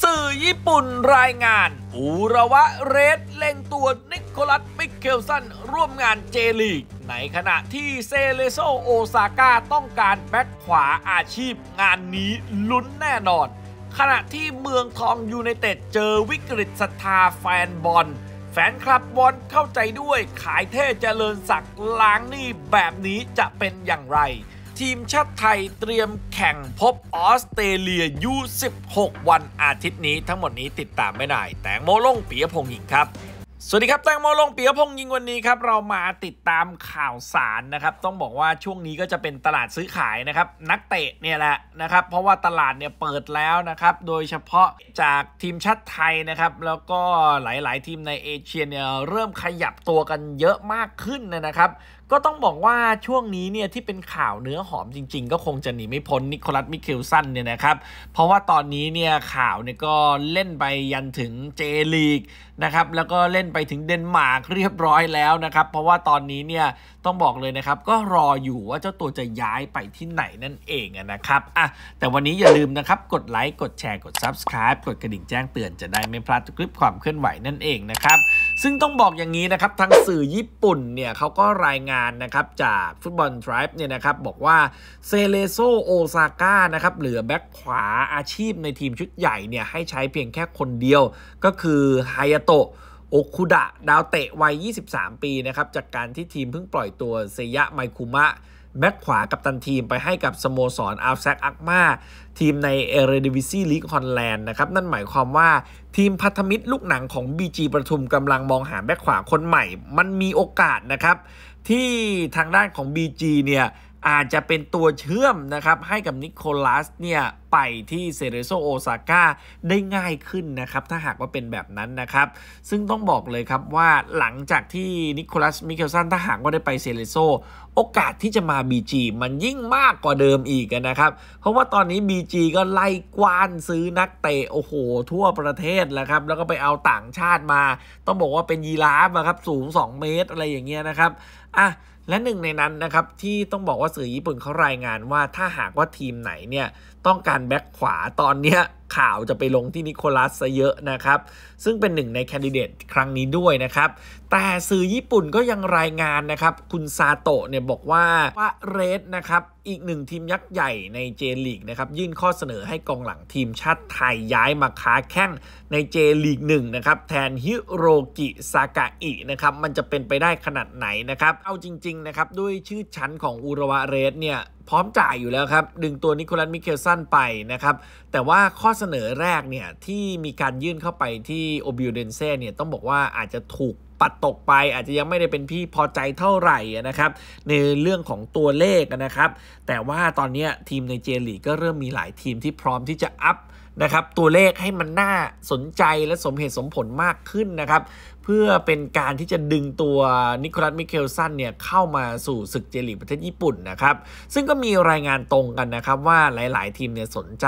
สื่อญี่ปุ่นรายงาน อูระวะเรด เล่งตัวนิโคลัสมิเคลสัน ร่วมงานเจลีกในขณะที่เซเลโซโอซาก้าต้องการแบ็คขวาอาชีพ งานนี้ลุ้นแน่นอน ขณะที่เมืองทองยูไนเต็ดเจอวิกฤตศรัทธาแฟนบอล แฟนคลับบอลเข้าใจด้วยขายเท่เจริญศักดิ์ล้างหนี้แบบนี้จะเป็นอย่างไรทีมชาติไทยเตรียมแข่งพบออสเตรเลียยู16 วันอาทิตย์นี้ทั้งหมดนี้ติดตามไม่ได้ แตงโมลงปียพงห์ิงครับ สวัสดีครับแตงโมลงปียพงศ์ยิงวันนี้ ครับ เรามาติดตามข่าวสารนะครับ ต้องบอกว่าช่วงนี้ก็จะเป็นตลาดซื้อขายนะครับ นักเตะเนี่ยแหละนะครับ เพราะว่าตลาดเนี่ยเปิดแล้วนะครับโดยเฉพาะจากทีมชาติไทยนะครับแล้วก็หลาย ๆ ทีมในเอเชียเนี่ยเริ่มขยับตัวกันเยอะมากขึ้นนะครับก็ต้องบอกว่าช่วงนี้เนี่ยที่เป็นข่าวเนื้อหอมจริงๆ ก็คงจะหนีไม่พ้นนิโคลัสมิเคิลสันเนี่ยนะครับเพราะว่าตอนนี้เนี่ยข่าวเนี่ยก็เล่นไปยันถึงเจลีกนะครับแล้วก็เล่นไปถึงเดนมาร์กเรียบร้อยแล้วนะครับเพราะว่าตอนนี้เนี่ยต้องบอกเลยนะครับก็รออยู่ว่าเจ้าตัวจะย้ายไปที่ไหนนั่นเองนะครับอ่ะแต่วันนี้อย่าลืมนะครับ กดไลค์ กดแชร์ กด Subscribe กดกระดิ่งแจ้งเตือนจะได้ไม่พลาดคลิปความเคลื่อนไหวนั่นเองนะครับซึ่งต้องบอกอย่างนี้นะครับทางสื่อญี่ปุ่นเนี่ยเขาก็รายงานานนะครับ จากฟุตบอลทริปเนี่ยนะครับบอกว่า เซเลโซโอซาก้านะครับ เหลือแบ็คขวาอาชีพในทีมชุดใหญ่ เนี่ย ให้ใช้เพียงแค่คนเดียวก็คือไฮยาโตะโอคุดะดาวเตะวัย 23 ปี นะครับ จากการที่ทีมเพิ่งปล่อยตัว เซยะไมคุมะ แบ็กขวากับตันทีมไปให้กับ สโมสรอัลแซกอักมาทีมในเอเรดิวิซีลีกฮอลแลนด์นะครับนั่นหมายความว่าทีมพัฒมิตรลูกหนังของ BG ประทุมกำลังมองหาแบ็คขวาคนใหม่ มันมีโอกาสนะครับที่ทางด้านของ BG เนี่ย อาจจะเป็นตัวเชื่อมนะครับให้กับนิโคลัสเนี่ยไป ที่เซเรโซโอซาก้าได้ง่ายขึ้นนะครับ ถ้าหากว่าเป็นแบบนั้นนะครับ ซึ่งต้องบอกเลยครับว่าหลังจากที่นิโคลัส มิเกลสันถ้าหากว่าได้ไปเซเรโซโอกาสที่จะมา BG มันยิ่งมากกว่าเดิมอีกนะครับ เพราะว่าตอนนี้ BG ก็ไล่กว้านซื้อนักเตะ โอ้โห ทั่วประเทศแล้วครับแล้วก็ไปเอาต่างชาติมา ต้องบอกว่าเป็นยีราฟครับสูง2เมตรอะไรอย่างเงี้ยนะครับอ่ะและหนึ่งในนั้นนะครับที่ต้องบอกว่าสื่อญี่ปุ่นเขารายงานว่า ถ้าหากว่าทีมไหนเนี่ยต้องการแบ็กขวาตอน เนี้ยข่าวจะไปลงที่นิโคลัสซะเยอะ นะครับ ซึ่งเป็นหนึ่งใน แคนดิเดตครั้งนี้ด้วย นะครับ แต่สื่อญี่ปุ่นก็ยังรายงาน นะครับ คุณ ซาโตะเนี่ยบอกว่าว่าเรสนะครับ อีกหนึ่งทีมยักษ์ใหญ่ในเจ ลีก นะครับ ยื่นข้อเสนอให้กองหลังทีม ชาติไทยย้ายมาค้าแข้งในเจลีกหนึ่งนะครับแทนฮิโรกิซากะอินะครับมันจะเป็นไปได้ขนาดไหนนะครับเอาจริงๆนะครับด้วยชื่อชั้นของอุระวะเรสเนี่ยพร้อมจ่ายอยู่แล้วครับดึงตัวนิโคลัสมิเคลสันไปนะครับแต่ว่าข้อเสนอแรกเนี่ย ที่มีการยื่นเข้าไปที่โอบิวเดนเซ่เนี่ย ต้องบอกว่าอาจจะถูกปัดตกไป อาจจะยังไม่ได้เป็นพี่พอใจเท่าไหร่นะครับ ในเรื่องของตัวเลขนะครับ แต่ว่าตอนนี้ทีมในเจลีก็เริ่มมีหลายทีมที่พร้อมที่จะอัพนะครับ ตัวเลขให้มันน่าสนใจและสมเหตุสมผลมากขึ้นนะครับ เพื่อเป็นการที่จะดึงตัวนิโคลัสมิเคลสันเนี่ยเข้ามาสู่ศึกเจลีประเทศญี่ปุ่นนะครับ ซึ่งก็มีรายงานตรงกันนะครับว่าหลาย ๆ ทีมเนี่ยสนใจ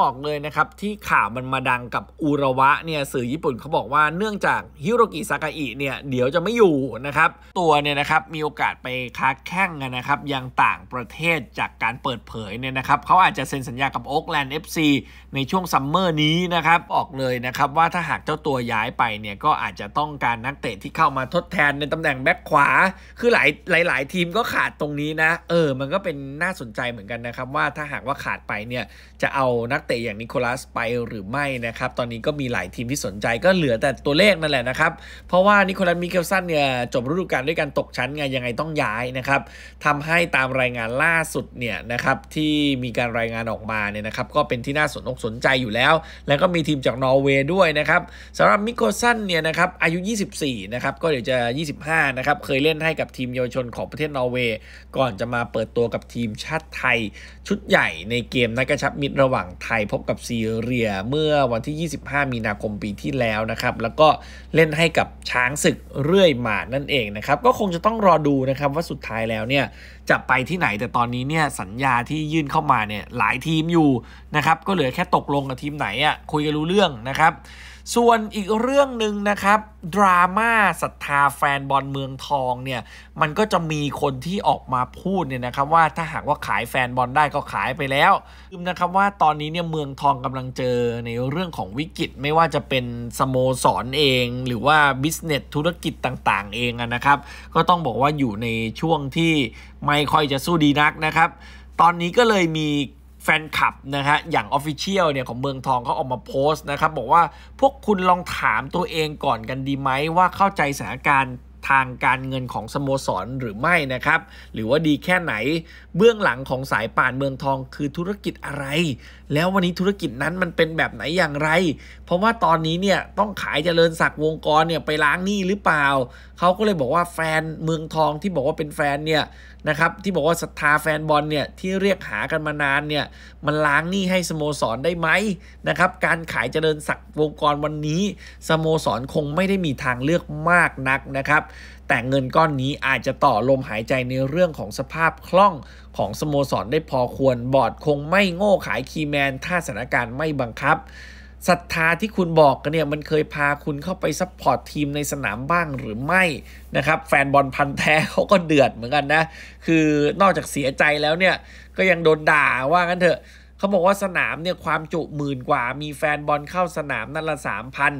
บอกเลยนะครับที่ข่าวมันมาดังกับอุระวะเนี่ย สื่อญี่ปุ่นเขาบอกว่าเนื่องจากฮิโรกิซากาอิเนี่ยเดี๋ยวจะไม่อยู่นะครับ ตัวเนี่ยนะครับมีโอกาสไปค้าแข่งกันนะครับยังต่างประเทศจากการเปิดเผยเนี่ยนะครับเขาอาจจะเซ็นสัญญากับโอ๊กแลนด์เอฟซีในช่วงซัมเมอร์นี้นะครับ ออกเลยนะครับว่าถ้าหากเจ้าตัวย้ายไปเนี่ยก็อาจจะต้องการนักเตะที่เข้ามาทดแทนในตำแหน่งแบ็คขวา คือหลายหลายหลายทีมก็ขาดตรงนี้นะเออมันก็เป็นน่าสนใจเหมือนกันนะครับว่าถ้าหากว่าขาดไปเนี่ยจะเอานักเตะอย่างนิโคลัสไปหรือไม่นะครับตอนนี้ก็มีหลายทีมที่สนใจก็เหลือแต่ตัวเลขนั่นแหละนะครับเพราะว่านิโคลัสมิเกลสันเนี่ยจบฤดูกาลด้วยการตกชั้นไงยังไงต้องย้ายนะครับทำให้ตามรายงานล่าสุดเนี่ยนะครับที่มีการรายงานออกมาเนี่ยนะครับก็เป็นที่น่าสนอกสนใจอยู่แล้วแล้วก็มีทีมจากนอร์เวย์ด้วยนะครับสำหรับมิโกสันเนี่ยนะครับอายุ 24 นะครับ ก็เดี๋ยวจะ 25 นะครับเคยเล่นให้กับทีมเยาวชนของประเทศนอร์เวย์ ก่อนจะมาเปิดตัวกับทีมชาติไทยชุดใหญ่ในเกมนักกระชับมิตรระหว่างไทยพบกับซีเรียเมื่อวันที่ 25 มีนาคมปีที่แล้วนะครับ แล้วก็เล่นให้กับช้างศึกเรื่อยมานั่นเองนะครับ ก็คงจะต้องรอดูนะครับว่าสุดท้ายแล้วเนี่ยจะไปที่ไหนแต่ตอนนี้เนี่ยสัญญาที่ยื่นเข้ามาเนี่ยหลายทีมอยู่นะครับก็เหลือแค่ตกลงกับทีมไหนอะ่ะคุยกันรู้เรื่องนะครับส่วนอีกเรื่องหนึ่งนะครับดราม่าศรัทธาแฟนบอลเมืองทองเนี่ยมันก็จะมีคนที่ออกมาพูดเนี่ยนะครับว่าถ้าหากว่าขายแฟนบอลได้ก็ขายไปแล้วนะครับว่าตอนนี้เนี่ยเมืองทองกำลังเจอในเรื่องของวิกฤต ไม่ว่าจะเป็นสโมสรเอง หรือว่าบิสเนสธุรกิจต่างๆเองนะครับ ก็ต้องบอกว่าอยู่ในช่วงที่ไม่ค่อยจะสู้ดีนักนะครับ ตอนนี้ก็เลยมีแฟนคลับนะฮะอย่างออฟฟิเชียลเนี่ย ของเมืองทองเขาออกมาโพสต์นะครับ บอกว่าพวกคุณลองถามตัวเองก่อนกันดีไหมว่าเข้าใจสถานการณ์ทางการเงินของสโมสรหรือไม่นะครับ หรือว่าดีแค่ไหนเบื้องหลังของสายป่านเมืองทองคือธุรกิจอะไร แล้ววันนี้ธุรกิจนั้นมันเป็นแบบไหนอย่างไร เพราะว่าตอนนี้เนี่ย ต้องขายเจริญศักดิ์วงกร เนี่ย ไปล้างหนี้หรือเปล่า เขาก็เลยบอกว่าแฟนเมืองทองที่บอกว่าเป็นแฟนเนี่ยนะครับที่บอกว่าศรัทธาแฟนบอลเนี่ยที่เรียกหากันมานานเนี่ยมันล้างหนี้ให้สโมสรได้ไหมนะครับการขายเจริญศักดิ์วงกรวันนี้ สโมสรคงไม่ได้มีทางเลือกมากนักนะครับแต่เงินก้อนนี้อาจจะต่อลมหายใจในเรื่องของสภาพคล่องของสโมสรได้พอควรบอร์ดคงไม่โง่ขายคีแมน ถ้าสถานการณ์ไม่บังคับศรัทธาที่คุณบอกกันเนี่ย มันเคยพาคุณเข้าไปซัพพอร์ตทีมในสนามบ้างหรือไม่นะครับแฟนบอลพันแท้เขาก็เดือดเหมือนกันนะ คือนอกจากเสียใจแล้วเนี่ย ก็ยังโดนด่าว่ากันเถอะ เขาบอกว่าสนามเนี่ยความจุหมื่นกว่า มีแฟนบอลเข้าสนามนั่นละสามพัน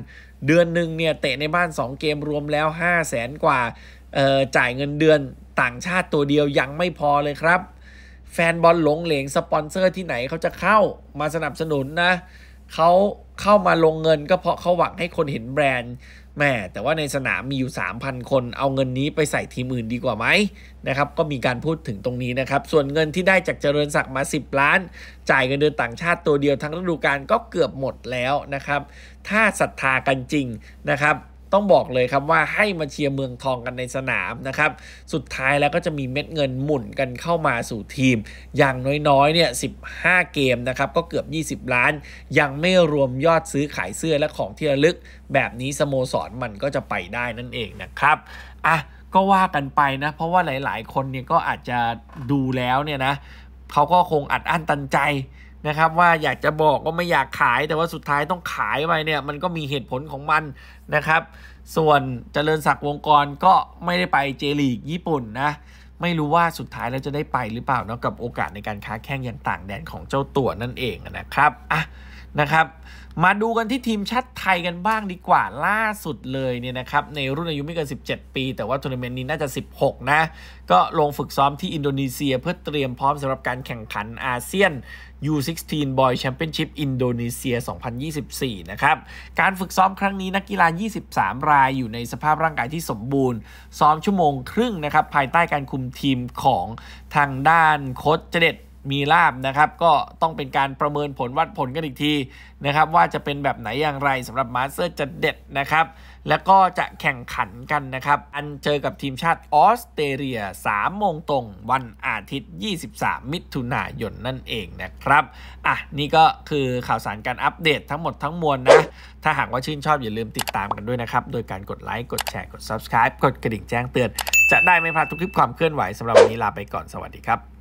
เดือนหนึ่งเนี่ยเตะในบ้าน2เกมรวมแล้ว5 0 0แสนกว่าจ่ายเงินเดือนต่างชาติตัวเดียวยังไม่พอเลยครับ แฟนบอลหลงเหลงสปอนเซอร์ที่ไหนเขาจะเข้ามาสนับสนุนนะเขาเข้ามาลงเงินก็เพราะเขาหวังให้คนเห็นแบรนด์แม่ แต่ว่าในสนามมีอยู่ 3,000 คนเอาเงินนี้ไปใส่ทีมอื่นดีกว่าไหมนะครับก็มีการพูดถึงตรงนี้นะครับ ส่วนเงินที่ได้จากเจริญศักดิ์มา 10 ล้าน จ่ายเงินเดือนต่างชาติตัวเดียวทั้งฤดูกาลก็เกือบหมดแล้วนะครับ ถ้าศรัทธากันจริงนะครับต้องบอกเลยครับ ว่าให้มาเชียร์เมืองทองกันในสนามนะครับ สุดท้ายแล้วก็จะมีเม็ดเงินหมุนกันเข้ามาสู่ทีม อย่างน้อยๆเนี่ย 15 เกมนะครับ ก็เกือบ 20 ล้าน ยังไม่รวมยอดซื้อขายเสื้อและของที่ระลึกแบบนี้สโมสรมันก็จะไปได้นั่นเองนะครับอ่ะ ก็ว่ากันไปนะ เพราะว่าหลายๆ คนเนี่ยก็อาจจะดูแล้วเนี่ยนะเขาก็คงอัดอั้นตันใจนะครับว่าอยากจะบอกว่าไม่อยากขายแต่ว่าสุดท้ายต้องขายไปเนี่ย มันก็มีเหตุผลของมันนะครับ ส่วนเจริญศักดิ์วงกรก็ไม่ได้ไปเจลีกญี่ปุ่นนะ ไม่รู้ว่าสุดท้ายแล้วจะได้ไปหรือเปล่าเนาะกับโอกาสในการค้าแข่งอย่างต่างแดนของเจ้าตัวนั่นเองนะครับอ่ะนะครับ มาดูกันที่ทีมชาติไทยกันบ้างดีกว่าล่าสุดเลยเนี่ยนะครับในรุ่นอายุไม่เกิน 17 ปี แต่ว่าทัวร์นาเมนต์นี้น่าจะ 16 นะ ก็ลงฝึกซ้อมที่อินโดนีเซียเพื่อเตรียมพร้อมสำหรับการแข่งขันอาเซียน U16 Boy Championship อินโดนีเซีย 2024 นะครับ การฝึกซ้อมครั้งนี้นักกีฬา 23 รายอยู่ในสภาพร่างกายที่สมบูรณ์ ซ้อมชั่วโมงครึ่งนะครับภายใต้การคุมทีมของทางด้านโค้ชเจเดตมีลาบนะครับก็ต้องเป็นการประเมินผลวัดผลกันอีกทีนะครับว่าจะเป็นแบบไหนอย่างไรสำหรับมาสเตอร์จะเด็ดนะครับ แล้วก็จะแข่งขันกันนะครับ อันเจอกับทีมชาติออสเตรเลีย3โมงตรงวันอาทิตย์ 23 มิถุนายนนั่นเองนะครับอ่ะนี่ก็คือข่าวสารการอัปเดตทั้งหมดทั้งมวลนะ ถ้าหากว่าชื่นชอบอย่าลืมติดตามกันด้วยนะครับโดยการกดไลค์กดแชร์กด subscribe กดกระดิ่งแจ้งเตือนจะได้ไม่พลาดทุกคลิปความเคลื่อนไหวสำหรับวันนี้ลาไปก่อนสวัสดีครับ